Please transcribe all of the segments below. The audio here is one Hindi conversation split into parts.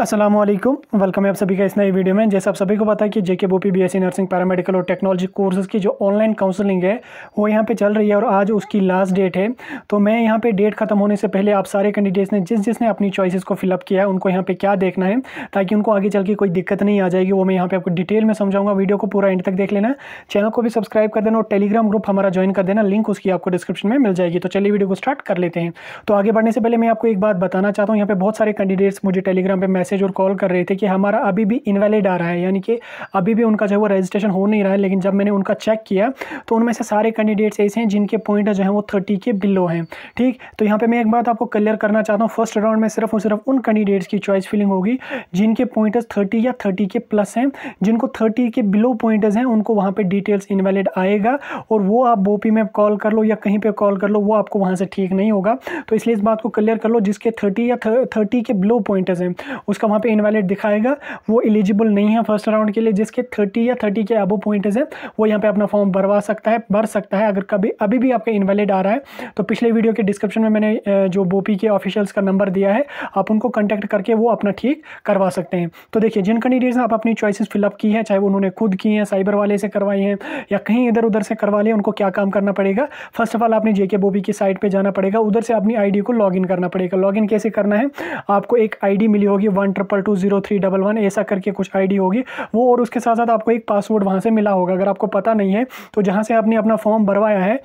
असलम वेलकम है आप सभी का इस नए वीडियो में जैसे आप सभी को पता है कि JK BOPEE B nursing paramedical और टेक्नोलॉजी कोर्सेज़ की जो ऑनलाइन काउंसलिंग है वो यहाँ पे चल रही है और आज उसकी लास्ट डेट है तो मैं यहाँ पे डेट खत्म होने से पहले आप सारे कैंडिडेट्स ने जिस जिसने अपनी चॉइसिस को फिलअप किया है उनको यहाँ पर क्या देखना है ताकि उनको आगे चल के कोई दिक्कत नहीं आ जाएगी वो मैं यहाँ पर आपको डिटेल में समझाऊंगा वीडियो को पूरा एंड तक देख लेना चैनल को भी सब्सक्राइब कर देना और टेलीग्राम ग्रुप हमारा ज्वाइन कर देना लिंक उसकी आपको डिस्क्रिप्शन में मिल जाएगी तो चलिए वीडियो को स्टार्ट कर लेते हैं तो आगे बढ़ने से पहले मैं आपको एक बात बताना चाहता हूँ यहाँ पर बहुत सारे कैंडिडेट्स मुझे टेलीग्राम पर मैसेज और कॉल कर रहे थे कि हमारा अभी भी इनवैलिड आ रहा है यानी कि अभी भी उनका जो है वो रजिस्ट्रेशन हो नहीं रहा है लेकिन जब मैंने उनका चेक किया तो उनमें से सारे कैंडिडेट्स ऐसे हैं जिनके पॉइंट जो है वो थर्टी के बिलो हैं ठीक तो यहाँ पर मैं एक बात आपको क्लियर करना चाहता हूँ फर्स्ट राउंड में सिर्फ और सिर्फ उन कैंडिडेट्स की चॉइस फिलिंग होगी जिनके पॉइंटर्स थर्टी या थर्टी के प्लस हैं जिनको थर्टी के बिलो पॉइंटर्स हैं उनको वहाँ पर डिटेल्स इनवैलिड आएगा और वो आप बोपी में कॉल कर लो या कहीं पर कॉल कर लो वो आपको वहाँ से ठीक नहीं होगा तो इसलिए इस बात को क्लियर कर लो जिसके थर्टी या थर्टी के बिलो पॉइंटर्स हैं उसका वहाँ पे इनवैलिड दिखाएगा वो एलिजिबल नहीं है फर्स्ट राउंड के लिए जिसके थर्टी या थर्टी के अबो पॉइंट्स हैं वो यहाँ पे अपना फॉर्म भरवा सकता है भर सकता है अगर कभी अभी भी आपका इनवैलिड आ रहा है तो पिछले वीडियो के डिस्क्रिप्शन में मैंने जो बोपी के ऑफिशियल्स का नंबर दिया है आप उनको कॉन्टैक्ट करके वो अपना ठीक करवा सकते हैं तो देखिए जिन कैंडिडेट्स ने आप अपनी चॉइसिस फिलअप की है चाहे वो उन्होंने खुद की हैं साइबर वाले से करवाई हैं या कहीं इधर उधर से करवा लें उनको क्या काम करना पड़ेगा फर्स्ट ऑफ ऑल आपने जेके बोबी की साइट पर जाना पड़ेगा उधर से अपनी आई को लॉग करना पड़ेगा लॉग कैसे करना है आपको एक आईडी मिली होगी one triple two zero three double one ऐसा करके कुछ आईडी होगी वो और उसके साथ साथ आपको एक पासवर्ड वहाँ से मिला होगा अगर आपको पता नहीं है तो जहाँ से आपने अपना फॉर्म भरवाया है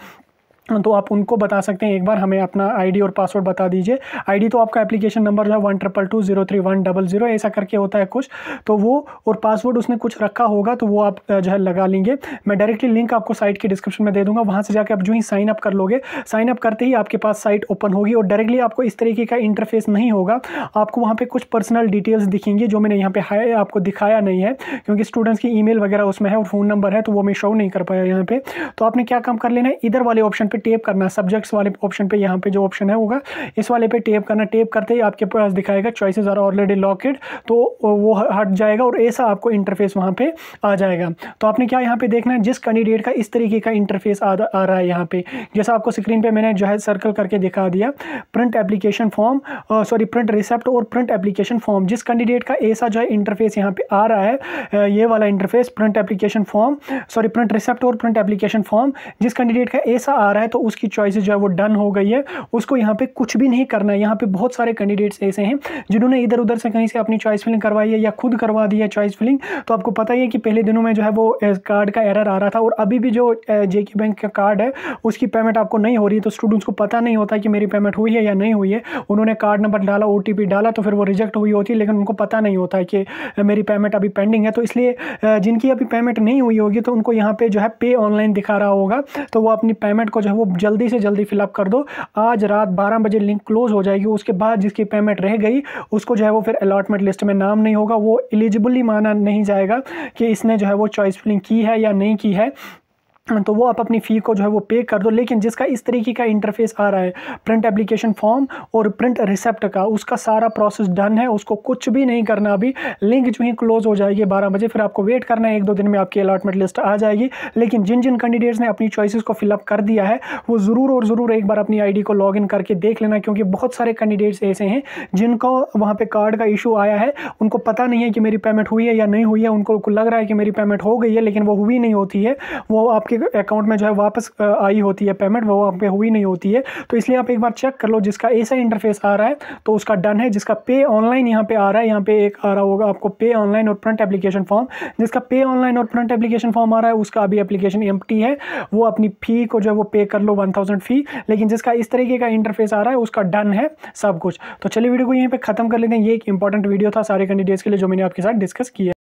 तो आप उनको बता सकते हैं एक बार हमें अपना आईडी और पासवर्ड बता दीजिए आईडी तो आपका एप्लीकेशन नंबर जो है one triple two zero three one double zero ऐसा करके होता है कुछ तो वो और पासवर्ड उसने कुछ रखा होगा तो वो आप जो है लगा लेंगे मैं डायरेक्टली लिंक आपको साइट के डिस्क्रिप्शन में दे दूँगा वहाँ से जाकर आप जो ही साइन अप कर लोगे साइन अप करते ही आपके पास साइट ओपन होगी और डायरेक्टली आपको इस तरीके का इंटरफेस नहीं होगा आपको वहाँ पर कुछ पर्सनल डिटेल्स दिखेंगे जो मैंने यहाँ पर आपको दिखाया नहीं है क्योंकि स्टूडेंट्स की ई वगैरह उसमें है और फ़ोन नंबर है तो वो मैं शो नहीं कर पाया यहाँ पर तो आपने क्या काम कर लेना है इधर वाले ऑप्शन पर पे टेप करना सब्जेक्ट्स वाले ऑप्शन पे यहाँ पे जो ऑप्शन है होगा इस वाले पे टेप करना टेप करते ही आपके पास दिखाएगा चॉइसेस आर ऑलरेडी लॉकेड तो वो हट जाएगा और ऐसा आपको इंटरफेस वहाँ पे आ जाएगा तो आपने क्या यहाँ पे देखना है जिस कैंडिडेट का इस तरीके का इंटरफेस आ, आ रहा है यहाँ पे जैसा आपको स्क्रीन पर मैंने जो है सर्कल करके दिखा दिया print application form sorry print receipt और प्रिंट एप्लीकेशन फॉर्म जिस कैंडिडेट का ऐसा जो है इंटरफेस यहाँ पे आ रहा है ये वाला interface print application form sorry print receipt और प्रिंट एप्लीकेशन फॉर्म जिस कैंडिडेट का ऐसा आ रहा है है तो उसकी चॉइस जो है वो डन हो गई है उसको यहाँ पे कुछ भी नहीं करना है यहाँ पे बहुत सारे कैंडिडेट्स ऐसे हैं जिन्होंने इधर उधर से कहीं से अपनी चॉइस फिलिंग करवाई है या खुद करवा दिया चॉइस फिलिंग तो आपको पता ही है कि पहले दिनों में जो है वो कार्ड का एरर आ रहा था और अभी भी जो जे बैंक का कार्ड है उसकी पेमेंट आपको नहीं हो रही है तो स्टूडेंट्स को पता नहीं होता कि मेरी पेमेंट हुई है या नहीं हुई है उन्होंने कार्ड नंबर डाला ओ डाला तो फिर वो रिजेक्ट हुई होती लेकिन उनको पता नहीं होता कि मेरी पेमेंट अभी पेंडिंग है तो इसलिए जिनकी अभी पेमेंट नहीं हुई होगी तो उनको यहाँ पर जो है पे ऑनलाइन दिखा रहा होगा तो वो अपनी पेमेंट को जो है वो जल्दी से जल्दी फिलअप कर दो आज रात बारह बजे लिंक क्लोज हो जाएगी उसके बाद जिसकी पेमेंट रह गई उसको जो है वो फिर अलाटमेंट लिस्ट में नाम नहीं होगा वो एलिजिबली माना नहीं जाएगा कि इसने जो है वो चॉइस फिलिंग की है या नहीं की है तो वो आप अपनी फ़ी को जो है वो पे कर दो लेकिन जिसका इस तरीके का इंटरफेस आ रहा है प्रिंट एप्लीकेशन फॉर्म और प्रिंट रिसेप्ट का उसका सारा प्रोसेस डन है उसको कुछ भी नहीं करना अभी लिंक जो ही क्लोज हो जाएगी बारह बजे फिर आपको वेट करना है एक दो दिन में आपकी अलाटमेंट लिस्ट आ जाएगी लेकिन जिन जिन कैंडिडेट्स ने अपनी चॉइसिस को फिलअप कर दिया है वो ज़रूर और ज़रूर एक बार अपनी आई को लॉग करके देख लेना क्योंकि बहुत सारे कैंडिडेट्स ऐसे हैं जिनको वहाँ पर कार्ड का इशू आया है उनको पता नहीं है कि मेरी पेमेंट हुई है या नहीं हुई है उनको लग रहा है कि मेरी पेमेंट हो गई है लेकिन वो हुई नहीं होती है वो आपके अकाउंट में जो है वापस आई होती है पेमेंट वो वहाँ पे हुई नहीं होती है तो इसलिए आप एक बार चेक कर लो जिसका ऐसा इंटरफेस आ रहा है तो उसका डन है जिसका पे ऑनलाइन यहाँ पे आ रहा है यहाँ पे एक आ रहा होगा आपको पे ऑनलाइन और प्रंट एप्लीकेशन फॉर्म जिसका पे ऑनलाइन और प्रंट एप्लीकेशन फॉर्म आ रहा है उसका अभी एप्लीकेशन एम है वो अपनी फ़ी को जो है वो पे कर लो वन थाउजेंड फ़ी लेकिन जिसका इस तरीके का इंटरफेस आ रहा है उसका डन है सब कुछ तो चलिए वीडियो को यहीं पर ख़त्म कर लेते हैं ये एक इंपॉर्टेंट वीडियो था सारे कैंडिडेट्स के लिए जो मैंने आपके साथ डिस्कस किया